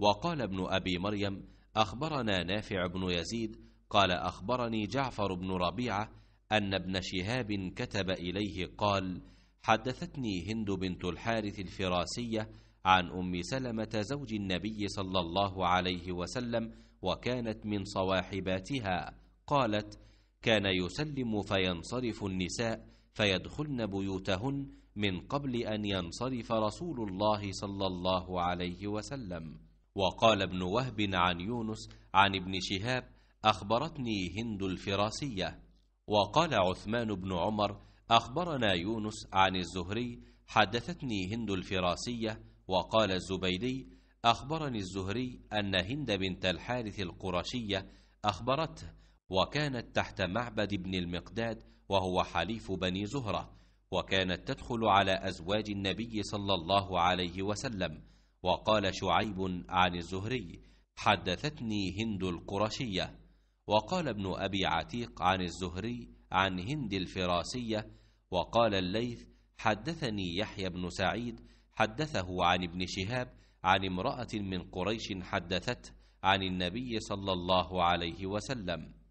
وقال ابن أبي مريم أخبرنا نافع بن يزيد قال أخبرني جعفر بن ربيعة أن ابن شهاب كتب إليه قال حدثتني هند بنت الحارث الفراسية عن أم سلمة زوج النبي صلى الله عليه وسلم وكانت من صواحباتها قالت كان يسلم فينصرف النساء فيدخلن بيوتهن من قبل ان ينصرف رسول الله صلى الله عليه وسلم وقال ابن وهب عن يونس عن ابن شهاب أخبرتني هند الفراسية وقال عثمان بن عمر أخبرنا يونس عن الزهري حدثتني هند الفراسية وقال الزبيدي أخبرني الزهري أن هند بنت الحارث القرشية أخبرته وكانت تحت معبد ابن المقداد وهو حليف بني زهرة وكانت تدخل على أزواج النبي صلى الله عليه وسلم وقال شعيب عن الزهري حدثتني هند القرشية وقال ابن أبي عتيق عن الزهري عن هند الفراسية وقال الليث حدثني يحيى بن سعيد حدثه عن ابن شهاب عن امرأة من قريش حدثته عن النبي صلى الله عليه وسلم